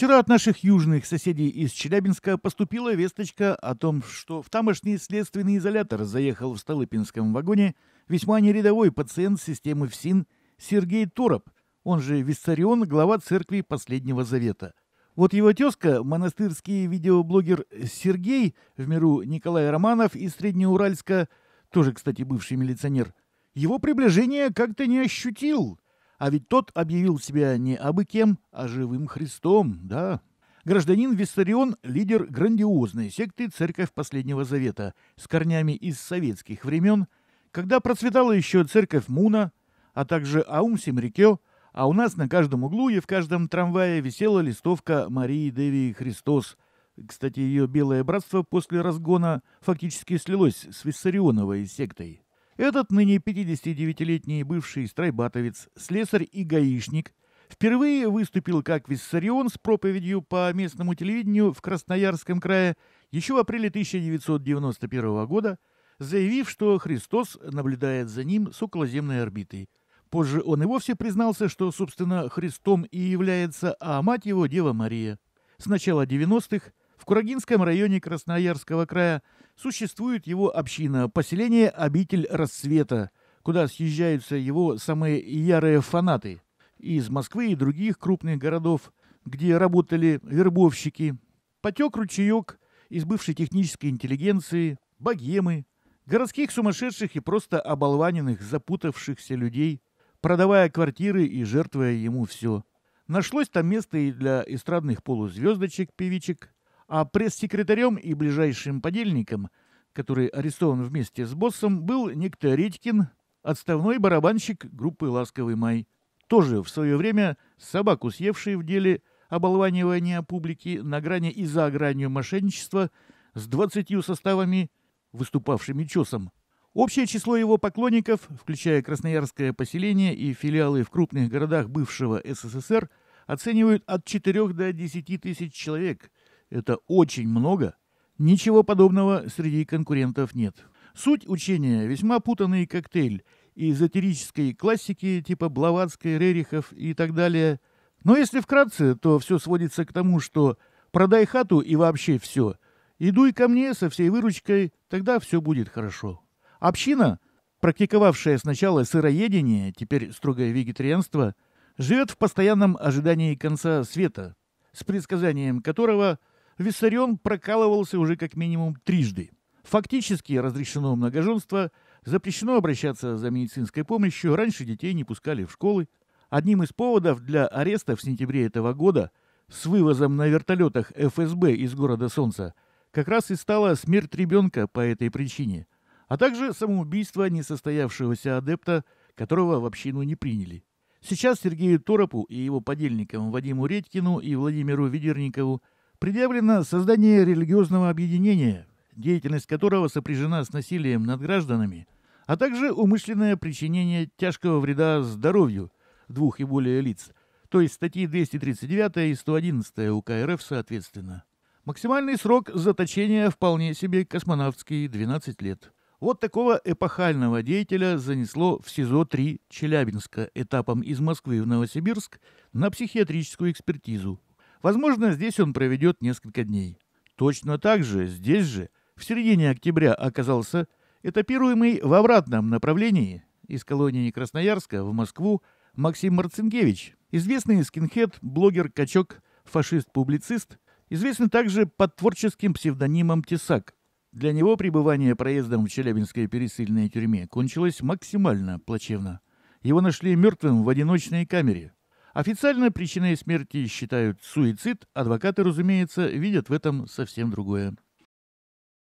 Вчера от наших южных соседей из Челябинска поступила весточка о том, что в тамошний следственный изолятор заехал в Столыпинском вагоне весьма нерядовой пациент системы ФСИН Сергей Тороп, он же Виссарион, глава церкви Последнего Завета. Вот его тезка, монастырский видеоблогер Сергей, в миру Николай Романов из Среднеуральска, тоже, кстати, бывший милиционер, его приближение как-то не ощутил, а ведь тот объявил себя не абы кем, а живым Христом, да? Гражданин Виссарион – лидер грандиозной секты «Церковь Последнего Завета» с корнями из советских времен, когда процветала еще церковь Муна, а также Аум Симрикё, а у нас на каждом углу и в каждом трамвае висела листовка Марии Деви Христос. Кстати, ее Белое Братство после разгона фактически слилось с Виссарионовой сектой. Этот ныне 59-летний бывший страйбатовец, слесарь и гаишник впервые выступил как Виссарион с проповедью по местному телевидению в Красноярском крае еще в апреле 1991 года, заявив, что Христос наблюдает за ним с околоземной орбиты. Позже он и вовсе признался, что, собственно, Христом и является, а мать его – Дева Мария. С начала 90-х в Курагинском районе Красноярского края существует его община, поселение «Обитель Рассвета», куда съезжаются его самые ярые фанаты из Москвы и других крупных городов, где работали вербовщики. Потек ручеек из бывшей технической интеллигенции, богемы, городских сумасшедших и просто оболваненных, запутавшихся людей, продавая квартиры и жертвуя ему все. Нашлось там место и для эстрадных полузвездочек-певичек, а пресс-секретарем и ближайшим подельником, который арестован вместе с боссом, был некто Редькин, отставной барабанщик группы «Ласковый май», тоже в свое время собаку съевший в деле оболванивания публики на грани и за гранью мошенничества с двадцатью составами, выступавшими чесом. Общее число его поклонников, включая красноярское поселение и филиалы в крупных городах бывшего СССР, оценивают от 4 до 10 тысяч человек – это очень много. Ничего подобного среди конкурентов нет. Суть учения – весьма путанный коктейль из эзотерической классики типа Блаватской, Рерихов и так далее. Но если вкратце, то все сводится к тому, что продай хату и вообще все. Идуй ко мне со всей выручкой, тогда все будет хорошо. Община, практиковавшая сначала сыроедение, теперь строгое вегетарианство, живет в постоянном ожидании конца света, с предсказанием которого – Виссарион прокалывался уже как минимум трижды. Фактически разрешено многоженство, запрещено обращаться за медицинской помощью, раньше детей не пускали в школы. Одним из поводов для ареста в сентябре этого года с вывозом на вертолетах ФСБ из города Солнца как раз и стала смерть ребенка по этой причине, а также самоубийство несостоявшегося адепта, которого в общину не приняли. Сейчас Сергею Торопу и его подельникам Вадиму Редькину и Владимиру Ведерникову – Предъявлено создание религиозного объединения, деятельность которого сопряжена с насилием над гражданами, а также умышленное причинение тяжкого вреда здоровью двух и более лиц, то есть статьи 239 и 111 УК РФ соответственно. Максимальный срок заточения вполне себе космонавтский – 12 лет. Вот такого эпохального деятеля занесло в СИЗО-3 Челябинска этапом из Москвы в Новосибирск на психиатрическую экспертизу. Возможно, здесь он проведет несколько дней. Точно так же здесь же в середине октября оказался этапируемый в обратном направлении из колонии Красноярска в Москву Максим Марцинкевич, известный скинхед, блогер, качок, фашист-публицист, известный также под творческим псевдонимом Тесак. Для него пребывание проездом в Челябинской пересыльной тюрьме кончилось максимально плачевно. Его нашли мертвым в одиночной камере – Официально причиной смерти считают суицид, адвокаты, разумеется, видят в этом совсем другое.